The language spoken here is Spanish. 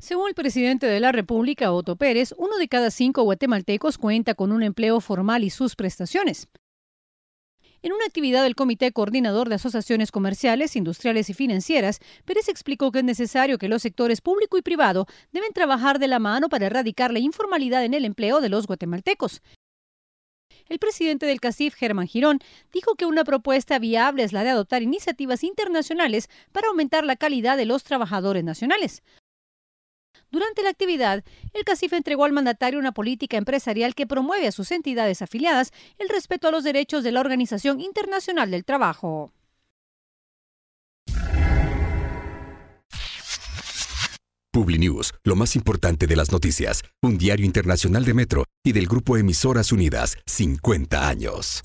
Según el presidente de la República, Otto Pérez, uno de cada cinco guatemaltecos cuenta con un empleo formal y sus prestaciones. En una actividad del Comité Coordinador de Asociaciones Comerciales, Industriales y Financieras, Pérez explicó que es necesario que los sectores público y privado deben trabajar de la mano para erradicar la informalidad en el empleo de los guatemaltecos. El presidente del CACIF, Germán Girón, dijo que una propuesta viable es la de adoptar iniciativas internacionales para aumentar la calidad de los trabajadores nacionales. Durante la actividad, el cacife entregó al mandatario una política empresarial que promueve a sus entidades afiliadas el respeto a los derechos de la Organización Internacional del Trabajo. PubliNews, lo más importante de las noticias, un diario internacional de Metro y del grupo Emisoras Unidas, 50 años.